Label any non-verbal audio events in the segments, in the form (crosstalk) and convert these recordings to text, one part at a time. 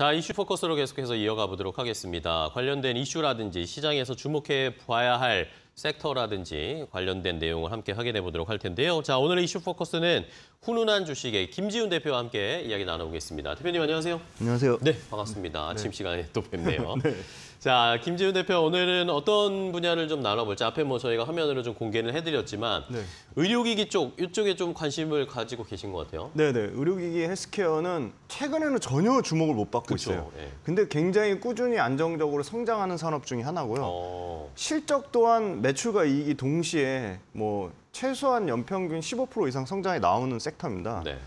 자, 이슈 포커스로 계속해서 이어가 보도록 하겠습니다. 관련된 이슈라든지 시장에서 주목해 봐야 할 섹터라든지 관련된 내용을 함께 확인해 보도록 할 텐데요. 자, 오늘의 이슈 포커스는 훈훈한 주식의 김지훈 대표와 함께 이야기 나눠보겠습니다. 대표님 안녕하세요. 안녕하세요. 네, 반갑습니다. 네. 아침 시간에 또 뵙네요. (laughs) 네. 자, 김지훈 대표 오늘은 어떤 분야를 좀 나눠볼지 앞에 뭐 저희가 화면으로 좀공개를 해드렸지만 네. 의료기기 쪽, 이쪽에 좀 관심을 가지고 계신 것 같아요. 네, 네. 의료기기 헬스케어는 최근에는 전혀 주목을 못 받고 그렇 있어요. 네. 근데 굉장히 꾸준히 안정적으로 성장하는 산업 중에 하나고요. 어... 실적 또한 매출과 이익이 동시에 뭐 최소한 연평균 15% 이상 성장이 나오는 섹터입니다. 네.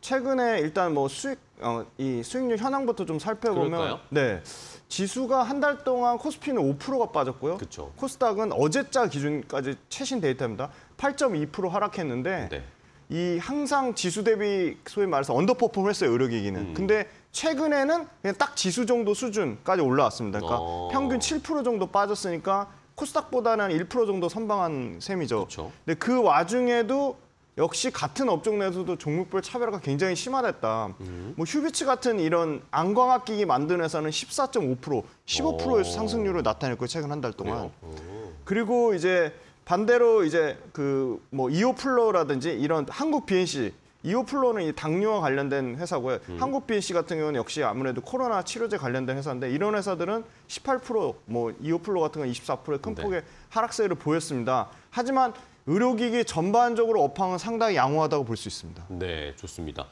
최근에 일단 뭐 수익 어, 이 수익률 현황부터 좀 살펴보면 그럴까요? 네. 지수가 한 달 동안 코스피는 5%가 빠졌고요. 그쵸. 코스닥은 어제자 기준까지 최신 데이터입니다. 8.2% 하락했는데 네. 이 항상 지수 대비 소위 말해서 언더퍼폼 했어요, 의료기기는. 음. 근데 최근에는 그냥 딱 지수 정도 수준까지 올라왔습니다. 그러니까 어... 평균 7% 정도 빠졌으니까 코스닥보다는 1% 정도 선방한 셈이죠. 그렇 근데 그 와중에도 역시 같은 업종 내에서도 종목별 차별화가 굉장히 심화됐다. 음. 뭐 휴비츠 같은 이런 안광학기기 만드는 회사는 14.5%, 15%의 어. 상승률을 나타냈고 최근 한 달 동안. 네. 어. 그리고 이제 반대로 이제 그 뭐 이오플로라든지 이런 한국 BNC 이오플로는 당뇨와 관련된 회사고요. 음. 한국BNC 같은 경우는 역시 아무래도 코로나 치료제 관련된 회사인데 이런 회사들은 18%, 뭐 이오플로 같은 건 24%의 큰 네. 폭의 하락세를 보였습니다. 하지만 의료기기 전반적으로 업황은 상당히 양호하다고 볼 수 있습니다. 네, 좋습니다.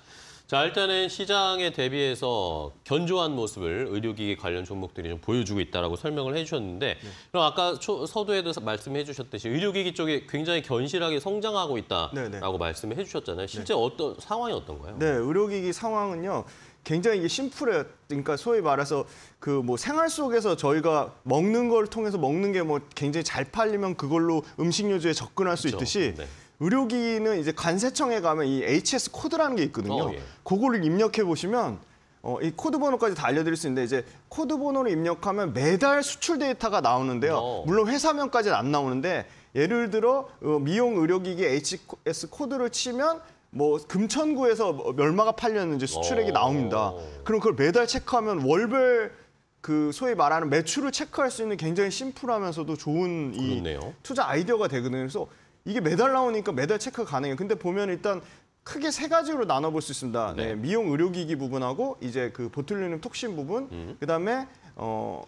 자, 일단은 시장에 대비해서 견조한 모습을 의료기기 관련 종목들이 좀 보여주고 있다라고 설명을 해주셨는데 네. 그럼 아까 초, 서두에도 말씀해 주셨듯이 의료기기 쪽이 굉장히 견실하게 성장하고 있다라고 네, 네. 말씀해 주셨잖아요. 네. 실제 어떤 상황이 어떤가요? 네, 의료기기 상황은요. 굉장히 이게 심플해요. 그러니까 소위 말해서 그 뭐 생활 속에서 저희가 먹는 걸 통해서 먹는 게 뭐 굉장히 잘 팔리면 그걸로 음식료주에 접근할 수 그렇죠. 있듯이 네. 의료기는 이제 관세청에 가면 이 HS 코드라는 게 있거든요. 어, 예. 그거를 입력해 보시면 어, 이 코드 번호까지 다 알려드릴 수 있는데 이제 코드 번호를 입력하면 매달 수출 데이터가 나오는데요. 어. 물론 회사명까지는 안 나오는데 예를 들어 어, 미용 의료기기 HS 코드를 치면 뭐 금천구에서 멸마가 팔렸는지 수출액이 어. 나옵니다. 그럼 그걸 매달 체크하면 월별 그 소위 말하는 매출을 체크할 수 있는 굉장히 심플하면서도 좋은 이 그렇네요. 투자 아이디어가 되거든요. 그래서 이게 매달 나오니까 매달 체크 가능해요. 근데 보면 일단 크게 세 가지로 나눠볼 수 있습니다. 네. 네, 미용 의료기기 부분하고 이제 그보틀리눔 톡신 부분, 음. 그다음에 어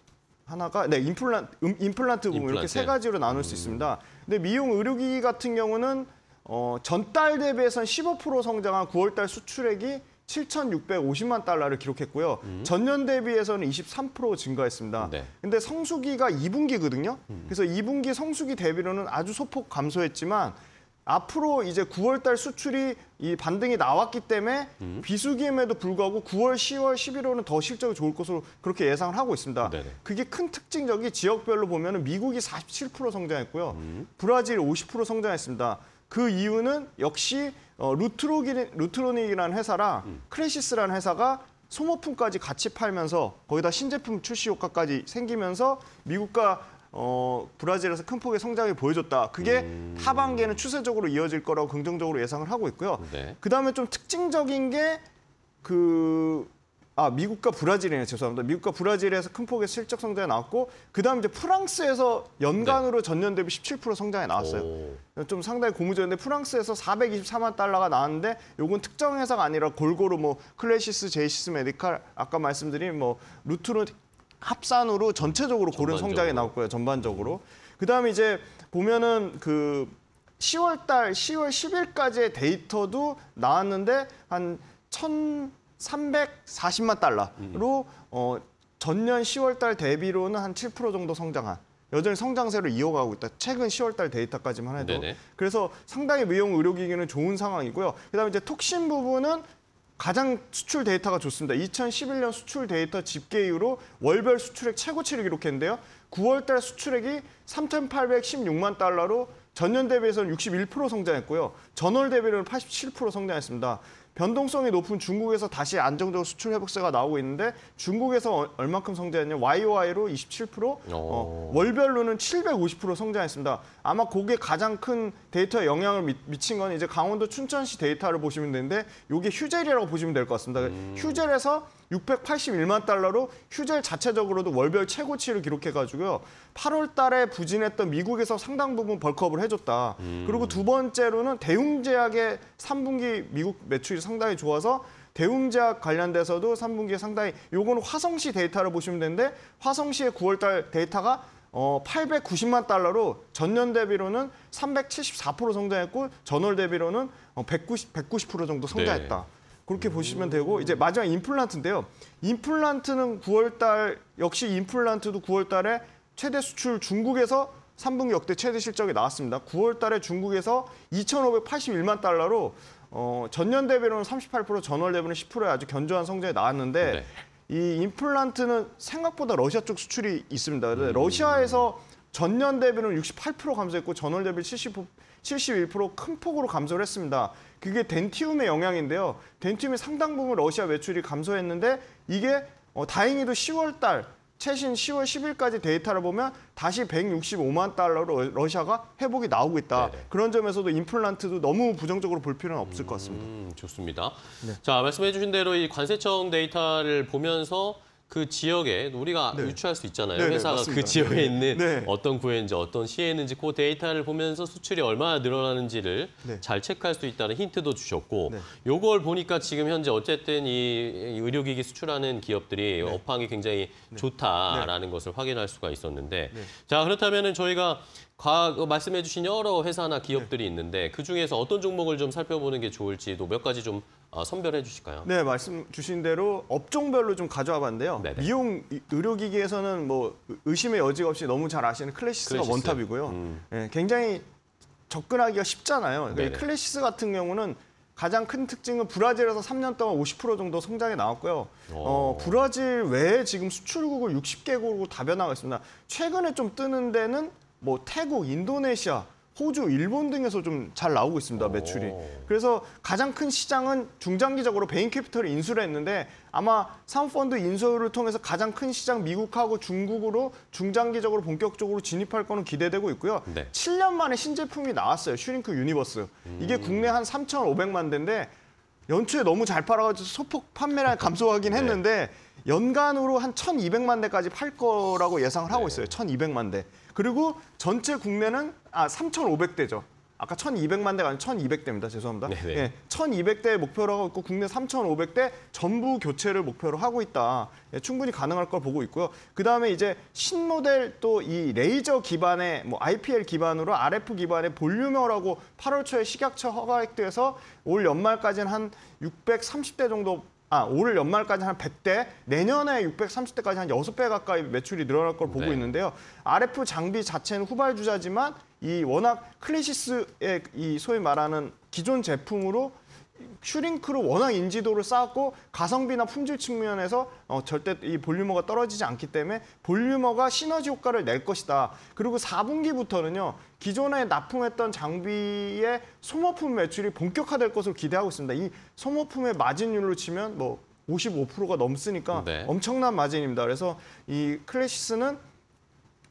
하나가 네 임플란트 음, 임플란트 부분 임플란트. 이렇게 세 가지로 나눌 수 음. 있습니다. 근데 미용 의료기기 같은 경우는 어, 전달 대비해선 15% 성장한 9월달 수출액이 7,650만 달러를 기록했고요. 음. 전년 대비해서는 23% 증가했습니다. 그런데 네. 성수기가 2분기거든요. 음. 그래서 2분기 성수기 대비로는 아주 소폭 감소했지만 앞으로 이제 9월 달 수출이 이 반등이 나왔기 때문에 음. 비수기임에도 불구하고 9월, 10월, 11월은 더 실적이 좋을 것으로 그렇게 예상을 하고 있습니다. 네네. 네. 그게 큰 특징적이 지역별로 보면 미국이 47% 성장했고요. 음. 브라질 50% 성장했습니다. 그 이유는 역시 어, 루트로닉이라는 회사랑 음. 크레시스라는 회사가 소모품까지 같이 팔면서 거기다 신제품 출시 효과까지 생기면서 미국과 어, 브라질에서 큰 폭의 성장이 보여줬다. 그게 음... 하반기에는 추세적으로 이어질 거라고 긍정적으로 예상을 하고 있고요. 네. 그다음에 좀 특징적인 게그 아 미국과 브라질이네요 죄송합니다 미국과 브라질에서 큰 폭의 실적 성장이 나왔고 그다음 이제 프랑스에서 연간으로 네. 전년 대비 17% 성장이 나왔어요 오. 좀 상당히 고무적인데 프랑스에서 424만 달러가 나왔는데 요건 특정 회사가 아니라 골고루 뭐 클래시스 제이시스 메디칼 아까 말씀드린 뭐 루트론 합산으로 전체적으로 고른 성장이 나왔고요 전반적으로 그다음에 이제 보면은 그 10월 달 10월 10일까지의 데이터도 나왔는데 한1000 340만 달러로 어, 전년 10월 달 대비로는 한 7% 정도 성장한 여전히 성장세를 이어가고 있다. 최근 10월 달 데이터까지만 해도. 네네. 그래서 상당히 미용 의료기기는 좋은 상황이고요. 그다음에 이제 톡신 부분은 가장 수출 데이터가 좋습니다. 2011년 수출 데이터 집계 이후로 월별 수출액 최고치를 기록했는데요. 9월 달 수출액이 3,816만 달러로 전년 대비해서는 61% 성장했고요. 전월 대비로는 87% 성장했습니다. 변동성이 높은 중국에서 다시 안정적으로 수출 회복세가 나오고 있는데 중국에서 얼만큼 성장했냐? YOY로 27%, 어, 어, 월별로는 750% 성장했습니다. 아마 그게 가장 큰 데이터에 영향을 미, 친건 이제 강원도 춘천시 데이터를 보시면 되는데 이게 휴젤이라고 보시면 될 것 같습니다. 음. 휴젤에서 681만 달러로 휴젤 자체적으로도 월별 최고치를 기록해가지고요. 8월 달에 부진했던 미국에서 상당 부분 벌크업을 해줬다. 음. 그리고 두 번째로는 대웅제약의 3분기 미국 매출이 성적이 상당히 좋아서 대웅제약 관련돼서도 3분기에 상당히 요건 화성시 데이터를 보시면 되는데 화성시의 9월달 데이터가 어 890만 달러로 전년 대비로는 374% 성장했고 전월 대비로는 190, 어, 190% 정도 네. 성장했다. 네. 그렇게 음. 보시면 되고 이제 마지막 임플란트인데요. 임플란트는 9월달 역시 임플란트도 9월달에 최대 수출 중국에서 3분기 역대 최대 실적이 나왔습니다. 9월달에 중국에서 2,581만 달러로 어, 전년 대비로는 38%, 전월 대비는 10%의 아주 견조한 성장이 나왔는데 네. 이 임플란트는 생각보다 러시아 쪽 수출이 있습니다. 음. 러시아에서 전년 대비는 68% 감소했고 전월 대비 7 1 큰 폭으로 감소를 했습니다. 그게 덴티움의 영향인데요. 덴티움이 상당 부분 러시아 매출이 감소했는데 이게 어, 다행히도 10월 달 최신 10월 10일까지 데이터를 보면 다시 165만 달러로 러시아가 회복이 나오고 있다. 네네. 그런 점에서도 임플란트도 너무 부정적으로 볼 필요는 없을 것 같습니다. 음, 좋습니다. 네. 자 말씀해 주신 대로 이 관세청 데이터를 보면서 그 지역에 우리가 네. 유추할 수 있잖아요. 네네, 네, 회사가 그 맞습니다. 그 지역에 네. 있는 네. 어떤 구에인지 어떤 시에 있는지 그 데이터를 보면서 수출이 얼마나 늘어나는지를 네. 잘 체크할 수 있다는 힌트도 주셨고 네. 요걸 보니까 지금 현재 어쨌든 이 의료기기 수출하는 기업들이 업황이 굉장히 좋다라는 것을 확인할 수가 있었는데 자 그렇다면 은 저희가 과학 어, 말씀해 주신 여러 회사나 기업들이 네. 있는데 그중에서 어떤 종목을 좀 살펴보는 게 좋을지도 몇 가지 좀 어, 선별해 주실까요? 네, 말씀 주신 대로 업종별로 좀 가져와 봤는데요. 네네. 미용 의료기기에서는 뭐 의심의 여지가 없이 너무 잘 아시는 클래시스가 클래시스. 원탑이고요. 음. 네, 굉장히 접근하기가 쉽잖아요. 그러니까 클래시스 같은 경우는 가장 큰 특징은 브라질에서 3년 동안 50% 정도 성장이 나왔고요. 어, 브라질 외에 지금 수출국을 60개국으로 다 변화가 있습니다. 최근에 좀 뜨는 데는 뭐 태국, 인도네시아, 호주, 일본 등에서 좀 잘 나오고 있습니다, 매출이. 그래서 가장 큰 시장은 중장기적으로 베인 캐피털을 인수를 했는데 아마 사모펀드 인수를 통해서 가장 큰 시장 미국하고 중국으로 중장기적으로 본격적으로 진입할 거는 기대되고 있고요. 네. 7년 만에 신제품이 나왔어요. 슈링크 유니버스. 이게 음. 국내 한 3,500만 대인데 연초에 너무 잘 팔아가지고 소폭 판매량 (laughs) 감소하긴 네. 했는데 연간으로 한 1,200만 대까지 팔 거라고 예상을 하고 네. 있어요. 1,200만 대. 그리고 전체 국내는 아 3,500대죠. 아까 1,200만 대가 아니라 1,200대입니다. 죄송합니다. 네 1,200대 예, 목표로 하고 있고 국내 3,500대 전부 교체를 목표로 하고 있다. 예, 충분히 가능할 걸 보고 있고요. 그다음에 이제 신모델 또 이 레이저 기반의 뭐 IPL 기반으로 RF 기반의 볼륨어라고 8월 초에 식약처 허가액도에서 올 연말까지는 한 630대 정도 아, 올 연말까지 한 100대, 내년에 630대까지 한 6배 가까이 매출이 늘어날 걸 보고 네. 있는데요. RF 장비 자체는 후발 주자지만 이 워낙 클래시스의 이 소위 말하는 기존 제품으로 슈링크로 워낙 인지도를 쌓았고 가성비나 품질 측면에서 어, 절대 이볼륨어가 떨어지지 않기 때문에 볼륨어가 시너지 효과를 낼 것이다. 그리고 4분기부터는요. 기존에 납품했던 장비의 소모품 매출이 본격화될 것으로 기대하고 있습니다. 이 소모품의 마진율로 치면 뭐 55%가 넘으니까 네. 엄청난 마진입니다. 그래서 이 클래시스는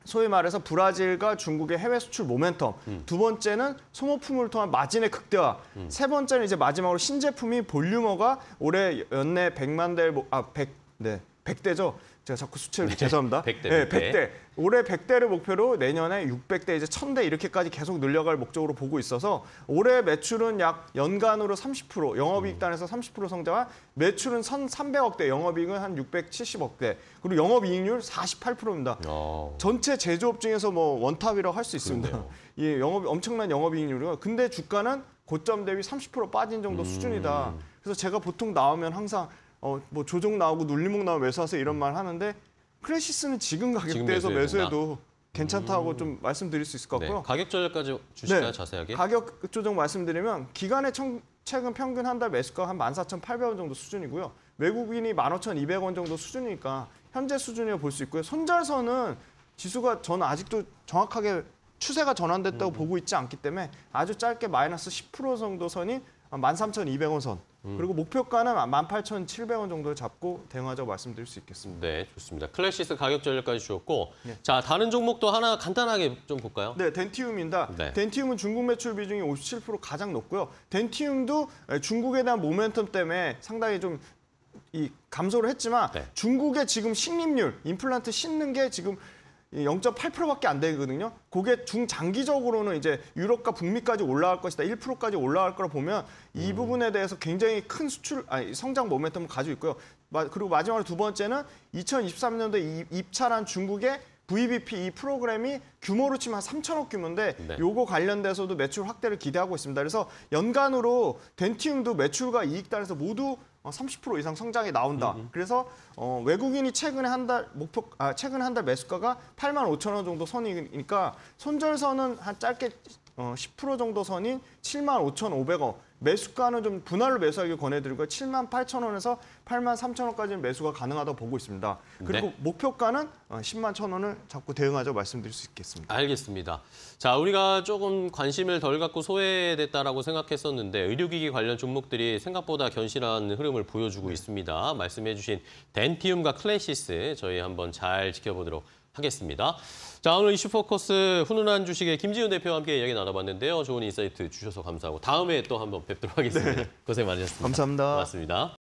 소위 말해서 브라질과 중국의 해외 수출 모멘텀, 음. 두 번째는 소모품을 통한 마진의 극대화, 음. 세 번째는 이제 마지막으로 신제품이 볼륨어가 올해 연내 100만 대, 아, 100, 네, 100대죠. 제가 자꾸 수치를 네. 죄송합니다. 100대, (laughs) 네, 100대. 올해 100대를 목표로 내년에 600대 이제 1000대 이렇게까지 계속 늘려갈 목적으로 보고 있어서 올해 매출은 약 연간으로 30% 영업이익 음. 단에서 30% 성장한 매출은 1,300억대, 영업이익은 한 670억대. 그리고 영업이익률 48%입니다. 오. 전체 제조업 중에서 뭐 원탑이라고 할 수 있습니다. (laughs) 이 예, 영업 엄청난 영업이익률이요. 근데 주가는 고점 대비 30% 빠진 정도 음. 수준이다. 그래서 제가 보통 나오면 항상 어, 뭐 조종 나오고 눌림목 나오면 매수하세요 이런 말 하는데 크래시스는 지금 가격대에서 지금 매수해도 괜찮다고 음. 좀 말씀드릴 수 있을 것 네. 같고요. 네, 가격 조절까지 주실까요, 네, 자세하게? 가격 조정 말씀드리면 기간의 청, 최근 평균 한 달 매수가 한 14,800원 정도 수준이고요. 외국인이 15,200원 정도 수준이니까 현재 수준이라고 볼 수 있고요. 손절선은 지수가 저는 아직도 정확하게 추세가 전환됐다고 음. 보고 있지 않기 때문에 아주 짧게 마이너스 10% 정도 선인 13,200원 선 음. 그리고 목표가는 18,700원 정도 를 잡고 대응하자고 말씀드릴 수 있겠습니다. 네, 좋습니다. 클래시스 가격 전략까지 주었고 네. 자 다른 종목도 하나 간단하게 좀 볼까요? 네, 덴티움입니다. 네. 덴티움은 중국 매출 비중이 57% 가장 높고요. 덴티움도 중국에 대한 모멘텀 때문에 상당히 좀 이 감소를 했지만 네. 중국의 지금 식립률 임플란트 씻는 게 지금 0.8%밖에 안 되거든요. 그게 중장기적으로는 이제 유럽과 북미까지 올라갈 것이다. 1%까지 올라갈 거라 보면 이 음. 부분에 대해서 굉장히 큰 수출 아니 성장 모멘텀을 가지고 있고요. 그리고 마지막으로 두 번째는 2023년도에 입찰한 중국의 VBP 이 프로그램이 규모로 치면 한 3천억 규모인데 네. 요거 관련돼서도 매출 확대를 기대하고 있습니다. 그래서 연간으로 덴티움도 매출과 이익단에서 모두 30% 어, 이상 성장이 나온다. 그래서 어, 외국인이 최근에 한 달 목표 아, 최근 에한 달 매수가가 8만 5천 원 정도 선이니까 손절선은 한 짧게 어, 10% 정도 선인 7만 5,500원 매수가는 좀 분할로 매수하기 권해드리고요. 7만 8천 원에서 8만 3천 원까지는 매수가 가능하다고 보고 있습니다. 그리고 네. 목표가는 10만 어, 천 원을 잡고 대응하자 말씀드릴 수 있겠습니다. 알겠습니다. 자, 우리가 조금 관심을 덜 갖고 소외됐다라고 생각했었는데 의료기기 관련 종목들이 생각보다 견실한 흐름을 보여주고 네. 있습니다. 말씀해주신 덴티움과 클래시스 저희 한번 잘 지켜보도록 하겠습니다. 자 오늘 이슈포커스 훈훈한 주식의 김지훈 대표와 함께 이야기 나눠봤는데요. 좋은 인사이트 주셔서 감사하고 다음에 또 한번 뵙도록 하겠습니다. 네. 고생 많으셨습니다. 감사합니다. 고맙습니다.